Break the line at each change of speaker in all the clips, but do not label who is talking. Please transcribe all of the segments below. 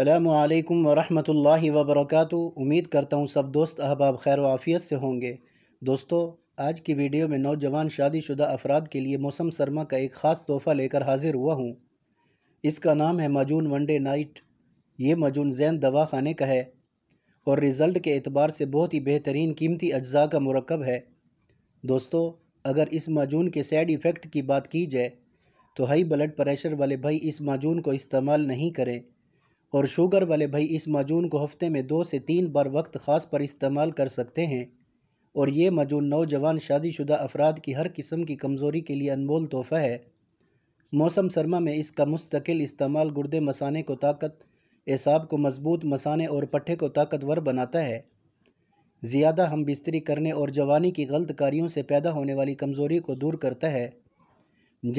अल्लाम वरहमतुल्लाहि वबरकातु उम्मीद करता हूँ सब दोस्त अहबाब खैर आफ़ियत से होंगे दोस्तों आज की वीडियो में नौजवान शादीशुदा अफराद के लिए मौसम सरमा का एक ख़ास तोहफ़ा लेकर हाजिर हुआ हूँ इसका नाम है मजून वनडे नाइट ये मजून जैन दवा खाने का है और रिज़ल्ट के अतबार से बहुत ही बेहतरीन कीमती अज्जा का मरकब है दोस्तों अगर इस मजून के साइड इफ़ेक्ट की बात की जाए तो हाई ब्लड प्रेशर वाले भाई इस माजून को इस्तेमाल नहीं करें और शुगर वाले भाई इस माजून को हफ्ते में दो से तीन बार वक्त ख़ास पर इस्तेमाल कर सकते हैं और ये माजून नौजवान शादीशुदा अफराद की हर किस्म की कमज़ोरी के लिए अनमोल तोहफ़ा है मौसम सरमा में इसका मुस्तकिल इस्तेमाल गुर्दे मसाने को ताकत एसाब को मजबूत मसाने और पट्ठे को ताकतवर बनाता है ज़्यादा हम बिस्तरी करने और जवानी की गलत कारियों से पैदा होने वाली कमज़ोरी को दूर करता है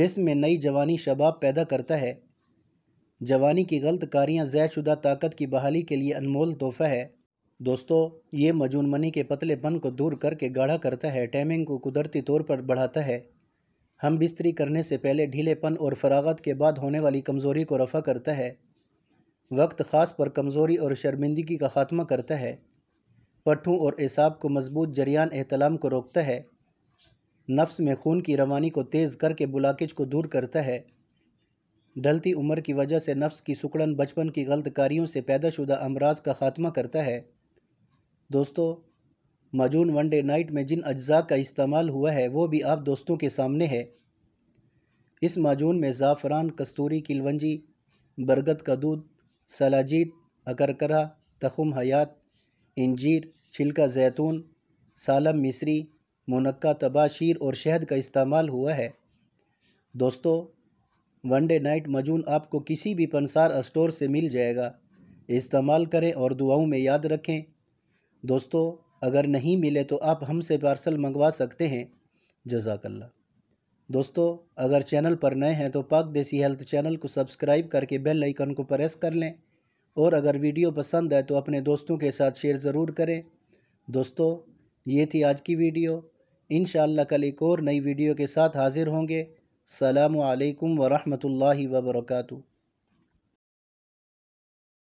जिसमें नई जवानी शबाब पैदा करता है जवानी की गलत कारियाँ ज़ैदशुदा ताकत की बहाली के लिए अनमोल तोहफा है दोस्तों ये मजून मनी के पतलेपन को दूर करके गाढ़ा करता है टैमिंग को कुदरती तौर पर बढ़ाता है हम बिस्तरी करने से पहले ढीलेपन और फरागत के बाद होने वाली कमज़ोरी को रफा करता है वक्त ख़ास पर कमज़ोरी और शर्मिंदगी का ख़ात्मा करता है पट्ठों और एसाब को मजबूत जरियान एहतलाम को रोकता है नफ्स में खून की रवानी को तेज़ करके बुलाकिज को दूर करता है ढलती उम्र की वजह से नफ्स की सुकड़न बचपन की कारियों से पैदाशुदा अमराज का ख़ात्मा करता है दोस्तों माजून वनडे नाइट में जिन अज्जा का इस्तेमाल हुआ है वो भी आप दोस्तों के सामने है इस माजून में ज़ाफ़रान कस्तूरी किलवंजी बरगद का दूध सलाजीत अकरकरा तखम हयात इंजीर छिलका जैतून सालम मिसरी मुनक्का तबाशीर और शहद का इस्तेमाल हुआ है दोस्तों वनडे नाइट मजून आपको किसी भी पंसार स्टोर से मिल जाएगा इस्तेमाल करें और दुआओं में याद रखें दोस्तों अगर नहीं मिले तो आप हमसे पार्सल मंगवा सकते हैं जजाकल्ला दोस्तों अगर चैनल पर नए हैं तो पाक देसी हेल्थ चैनल को सब्सक्राइब करके बेल आइकन को प्रेस कर लें और अगर वीडियो पसंद आए तो अपने दोस्तों के साथ शेयर ज़रूर करें दोस्तों ये थी आज की वीडियो इन कल एक और नई वीडियो के साथ हाज़िर होंगे अल्लाम वरहमल वर्का